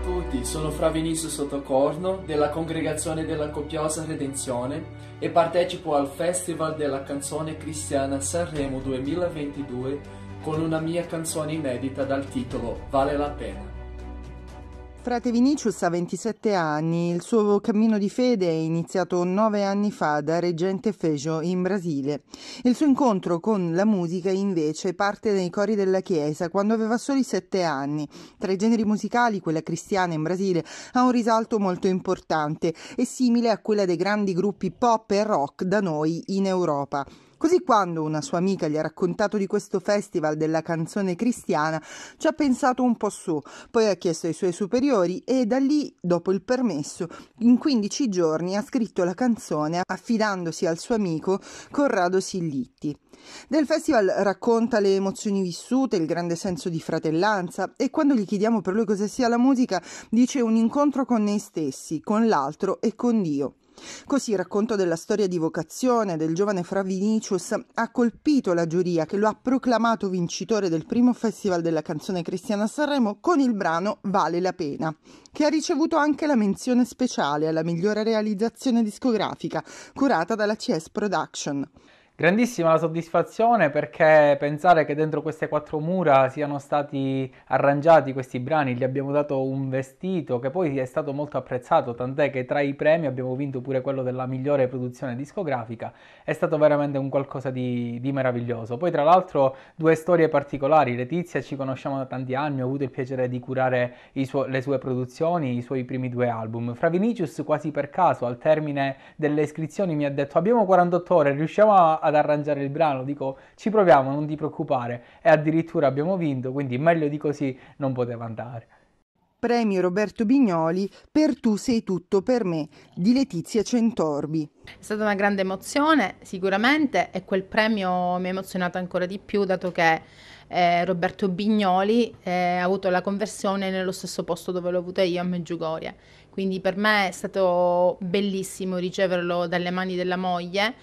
a tutti, sono Fra Vinicio Sottocorno della Congregazione della Copiosa Redenzione e partecipo al Festival della Canzone Cristiana Sanremo 2022 con una mia canzone inedita dal titolo Vale la pena. Frate Vinicius ha 27 anni, il suo cammino di fede è iniziato nove anni fa da reggente Fejo in Brasile. Il suo incontro con la musica invece parte nei cori della Chiesa quando aveva soli sette anni. Tra i generi musicali quella cristiana in Brasile ha un risalto molto importante e simile a quella dei grandi gruppi pop e rock da noi in Europa. Così quando una sua amica gli ha raccontato di questo festival della canzone cristiana, ci ha pensato un po' su, poi ha chiesto ai suoi superiori e da lì, dopo il permesso, in 15 giorni ha scritto la canzone affidandosi al suo amico Corrado Sillitti. Del festival racconta le emozioni vissute, il grande senso di fratellanza e quando gli chiediamo per lui cosa sia la musica, dice un incontro con noi stessi, con l'altro e con Dio. Così il racconto della storia di vocazione del giovane Fra Vinicius ha colpito la giuria che lo ha proclamato vincitore del primo Festival della canzone cristiana a Sanremo con il brano Vale la pena, che ha ricevuto anche la menzione speciale alla migliore realizzazione discografica curata dalla CS Production. Grandissima la soddisfazione perché pensare che dentro queste quattro mura siano stati arrangiati questi brani, gli abbiamo dato un vestito che poi è stato molto apprezzato, tant'è che tra i premi abbiamo vinto pure quello della migliore produzione discografica, è stato veramente un qualcosa di, di meraviglioso. Poi tra l'altro due storie particolari, Letizia ci conosciamo da tanti anni, ho avuto il piacere di curare suo, le sue produzioni, i suoi primi due album. Fra Vinicius quasi per caso al termine delle iscrizioni mi ha detto abbiamo 48 ore, riusciamo a ad arrangiare il brano, dico ci proviamo, non ti preoccupare e addirittura abbiamo vinto, quindi meglio di così non poteva andare. Premio Roberto Bignoli per Tu sei tutto per me di Letizia Centorbi. È stata una grande emozione sicuramente e quel premio mi ha emozionato ancora di più dato che eh, Roberto Bignoli eh, ha avuto la conversione nello stesso posto dove l'ho avuta io a Meggiugoria. Quindi per me è stato bellissimo riceverlo dalle mani della moglie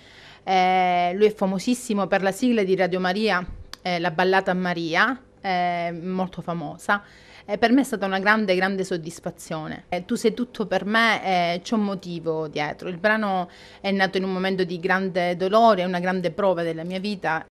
eh, lui è famosissimo per la sigla di Radio Maria, eh, la ballata Maria, eh, molto famosa. Eh, per me è stata una grande, grande soddisfazione. Eh, tu sei tutto per me, eh, c'è un motivo dietro. Il brano è nato in un momento di grande dolore, è una grande prova della mia vita